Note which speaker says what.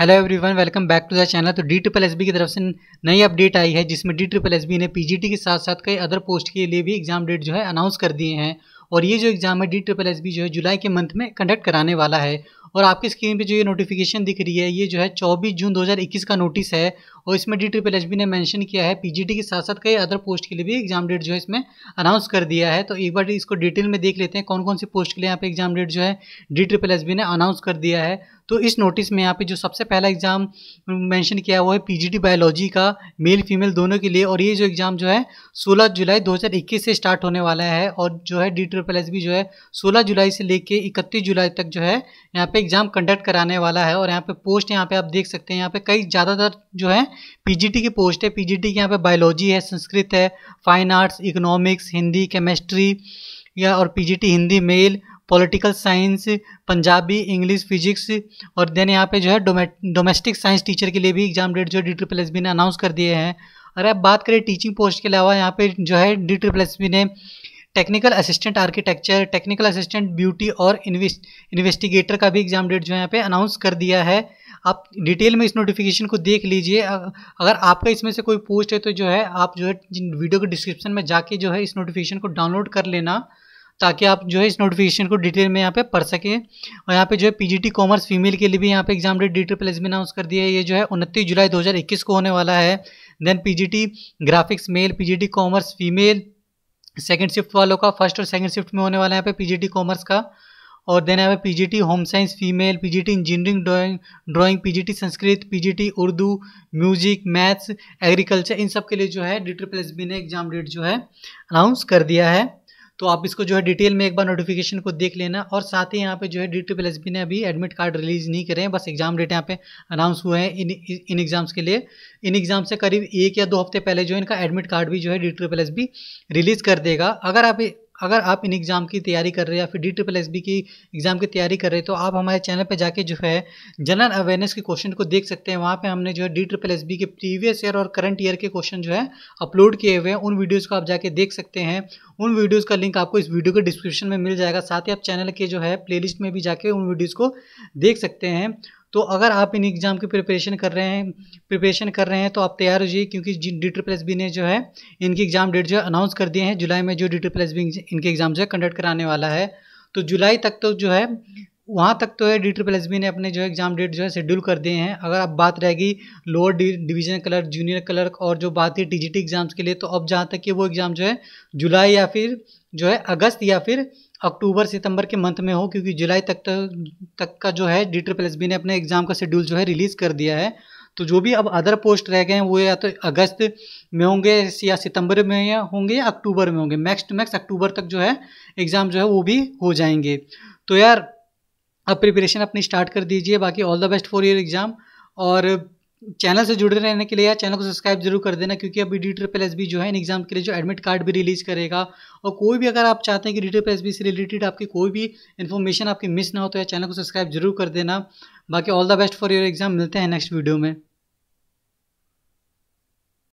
Speaker 1: hello everyone welcome back to the channel तो D triple S की तरफ से नई अपडेट आई है जिसमें डी ट्रिपल एस ने पीजीटी के साथ साथ कई अदर पोस्ट के लिए भी एग्जाम डेट जो है अनाउंस कर दिए हैं और ये जो एग्ज़ाम है डी ट्रिपल एस जो है जुलाई के मंथ में कंडक्ट कराने वाला है और आपकी स्क्रीन पे जो ये नोटिफिकेशन दिख रही है ये जो है 24 जून 2021 का नोटिस है और इसमें डी ट्रिपल एस ने मेंशन किया है पीजीटी के साथ साथ कई अदर पोस्ट के लिए भी एग्जाम डेट जो है इसमें अनाउंस कर दिया है तो एक बार इसको डिटेल में देख लेते हैं कौन कौन सी पोस्ट के लिए यहाँ पे एग्जाम डेट जो है डी ट्रिपल एस ने अनाउंस कर दिया है तो इस नोटिस में यहाँ पे जो सबसे पहला एग्ज़ाम मेंशन किया है है पीजीटी बायोलॉजी का मेल फीमेल दोनों के लिए और ये जो एग्ज़ाम जो है 16 जुलाई 2021 से स्टार्ट होने वाला है और जो है डी ट्रिपल एस जो है 16 जुलाई से लेके 31 जुलाई तक जो है यहाँ पे एग्ज़ाम कंडक्ट कराने वाला है और यहाँ पे पोस्ट यहाँ पे आप देख सकते हैं यहाँ पे कई ज़्यादातर जो है पीजीटी की पोस्ट है पीजीटी के यहाँ पे बायोलॉजी है संस्कृत है fine arts economics Hindi chemistry या और PGT Hindi male political science Punjabi English physics और देन यहाँ पे जो है डोमेस्टिक साइंस टीचर के लिए भी एग्जाम डेट जो है डी ट्रिपल एस बी ने अनाउंस कर दिए हैं और अब बात करें टीचिंग पोस्ट के अलावा यहाँ पे जो है डी ट्रिपल एस बी ने technical assistant architecture technical assistant beauty और इन्वेस्टिगेटर का भी एग्जाम डेट जो है यहाँ पे अनाउंस कर दिया है आप डिटेल में इस नोटिफिकेशन को देख लीजिए अगर आपका इसमें से कोई पोस्ट है तो जो है आप जो है वीडियो के डिस्क्रिप्शन में जाके जो है इस नोटिफिकेशन को डाउनलोड कर लेना ताकि आप जो है इस नोटिफिकेशन को डिटेल में यहाँ पे पढ़ सकें और यहाँ पे जो है पीजीटी कॉमर्स फीमेल के लिए भी यहाँ पे एग्जाम डेट डी प्लेस में अनाउंस कर दिया है ये जो है उनतीस जुलाई 2021 को होने वाला है then PGT graphics male PGT commerce female second shift वालों का फर्स्ट और सेकेंड शिफ्ट में होने वाला है यहाँ पे पी कॉमर्स का और देन यहाँ पे P home science female P engineering drawing drawing P Sanskrit P Urdu music maths agriculture इन सब के लिए जो है डी प्लेस बी ने एग्जाम डेट जो है अनाउंस कर दिया है तो आप इसको जो है डिटेल में एक बार नोटिफिकेशन को देख लेना और साथ ही यहाँ पे जो है डी ट्रिपल एस बी ने अभी एडमिट कार्ड रिलीज नहीं करे हैं बस एग्जाम डेट यहाँ पे अनाउंस हुए हैं इन इन एग्जाम्स के लिए इन एग्जाम से करीब एक या दो हफ्ते पहले जो है इनका एडमिट कार्ड भी जो है D triple S B release कर देगा अगर आप अगर आप इन एग्ज़ाम की तैयारी कर रहे हैं या फिर डी ट्रिपल एस बी की एग्ज़ाम की तैयारी कर रहे हैं तो आप हमारे चैनल पर जाके जो है जनरल अवेयरनेस के क्वेश्चन को देख सकते हैं वहाँ पे हमने जो है डी ट्रिपल एस बी के प्रीवियस ईयर और करंट ईयर के क्वेश्चन जो है अपलोड किए हुए हैं उन वीडियोज़ को आप जाके देख सकते हैं उन वीडियोज़ का लिंक आपको इस वीडियो के डिस्क्रिप्शन में मिल जाएगा साथ ही आप चैनल के जो है लिस्ट में भी जाके उन वीडियोज़ को देख सकते हैं तो अगर आप इन एग्ज़ाम की प्रिपरेशन कर रहे हैं प्रिपरेशन कर रहे हैं तो आप तैयार हो जाइए क्योंकि डी ट्रिपल एस बी ने जो है इनकी एग्ज़ाम डेट जो है अनाउंस कर दिए हैं जुलाई में जो डी ट्रिपल एस बी इनके एग्ज़ाम जो है कंडक्ट कराने वाला है तो जुलाई तक तो जो है वहाँ तक तो है डी ट्रिपल एस बी ने अपने जो एग्ज़ाम डेट जो है शेड्यूल कर दिए हैं अगर अब बात रहेगी lower division clerk junior clerk और जो बात है टी एग्ज़ाम्स के लिए तो अब जहाँ तक कि वो एग्ज़ाम जो है जुलाई या फिर जो है अगस्त या फिर अक्टूबर सितंबर के मंथ में हो क्योंकि जुलाई तक तो, तक का जो है डी ट्रिपल एस बी ने अपने एग्ज़ाम का शेड्यूल जो है रिलीज़ कर दिया है तो जो भी अब अदर पोस्ट रह गए हैं वो या तो अगस्त में होंगे या सितंबर में या होंगे या अक्टूबर में होंगे मैक्स टू मैक्स अक्टूबर तक जो है एग्ज़ाम जो है वो भी हो जाएंगे तो यार अब प्रिपरेशन अपनी स्टार्ट कर दीजिए बाकी all the best for your exam और चैनल से जुड़े रहने के लिए या चैनल को सब्सक्राइब जरूर कर देना क्योंकि अभी डी ट्रिपल एस बी जो है इन एग्जाम के लिए जो एडमिट कार्ड भी रिलीज़ करेगा और कोई भी अगर आप चाहते हैं कि डी ट्रिपल एस बी से रिलेटेड आपकी कोई भी इन्फॉर्मेशन आपकी मिस ना हो तो या चैनल को सब्सक्राइब जरूर कर देना बाकी all the best for your exam मिलते हैं नेक्स्ट वीडियो में